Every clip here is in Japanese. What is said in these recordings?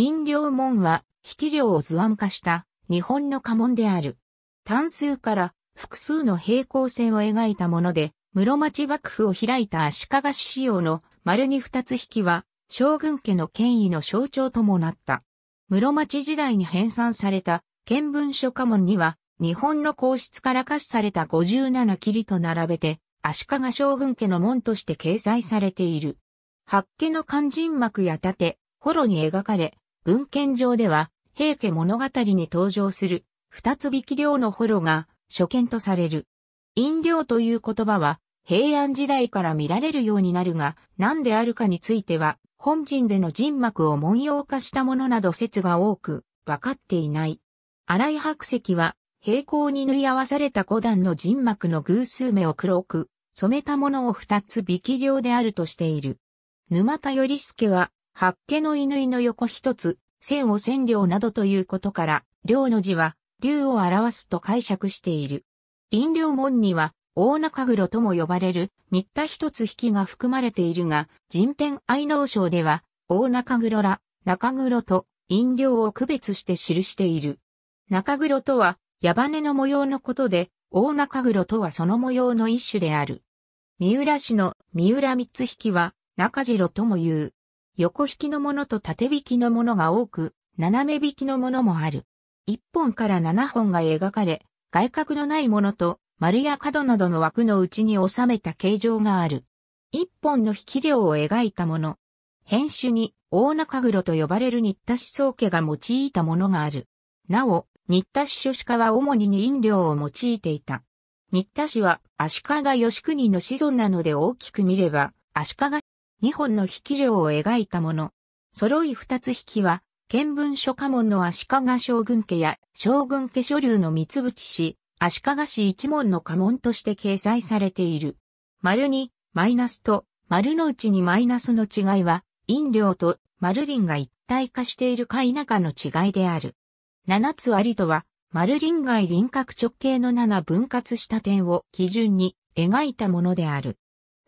飲料門は、引き量を図案化した日本の家紋である。単数から複数の平行線を描いたもので、室町幕府を開いた足利市仕様の丸に二つ引きは、将軍家の権威の象徴ともなった。室町時代に編纂された見聞書家紋には、日本の皇室から課しされた57切と並べて、足利将軍家の門として掲載されている。八家の肝心幕や盾、ホロに描かれ、文献上では、平家物語に登場する、二つ引き量の捕虜が、初見とされる。飲料という言葉は、平安時代から見られるようになるが、何であるかについては、本陣での人幕を文様化したものなど説が多く、分かっていない。荒井白石は、平行に縫い合わされた五段の人幕の偶数目を黒く、染めたものを二つ引き量であるとしている。沼田頼助は、八家の犬の横一つ、線を線両などということから、両の字は、竜を表すと解釈している。飲料門には、大中黒とも呼ばれる、新田一つ引きが含まれているが、人天愛能省では、大中黒ら、中黒と、飲料を区別して記している。中黒とは、矢羽の模様のことで、大中黒とはその模様の一種である。三浦市の三浦三つ引きは、中白とも言う。横引きのものと縦引きのものが多く、斜め引きのものもある。一本から七本が描かれ、外角のないものと丸や角などの枠の内に収めた形状がある。一本の引き量を描いたもの。編種に大中黒と呼ばれる新田思想家が用いたものがある。なお、新田市書士家は主に飲料を用いていた。新田氏は足利義国の子孫なので大きく見れば、足利2本の引き量を描いたもの。揃い2つ引きは、見聞書家門の足利将軍家や将軍家所流の三淵氏、足利氏一門の家門として掲載されている。丸に、マイナスと、丸の内にマイナスの違いは、飲料と丸輪が一体化しているか否かの違いである。七つ割とは、丸輪外輪郭直径の七分割した点を基準に描いたものである。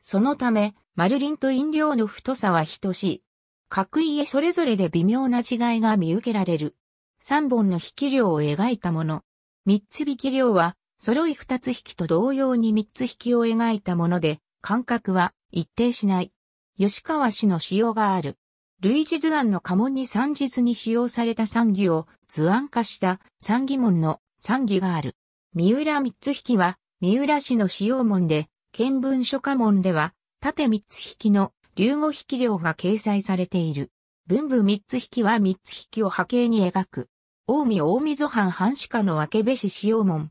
そのため、ルリンと飲料の太さは等しい。各家それぞれで微妙な違いが見受けられる。3本の引き量を描いたもの。3つ引き量は、揃い2つ引きと同様に3つ引きを描いたもので、間隔は一定しない。吉川氏の使用がある。類似図案の家紋に三ずに使用された三儀を図案化した三儀門の三義がある。三浦三つ引きは、三浦氏の使用門で、見聞書家門では、縦三つ引きの流語引き量が掲載されている。文部三つ引きは三つ引きを波形に描く。大見大溝藩藩主家の分けし使用門。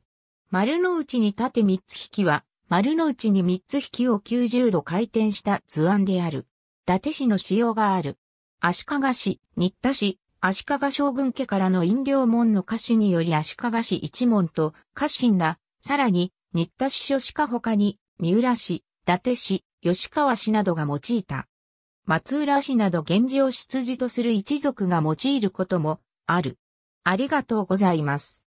丸の内に縦三つ引きは、丸の内に三つ引きを90度回転した図案である。伊達市の用がある。足利市、新田市、足利将軍家からの飲料門の歌詞により足利市一門と家臣ら、さらに、新田市書士か他に、三浦市、伊達市、吉川氏などが用いた。松浦氏など源氏を出自とする一族が用いることもある。ありがとうございます。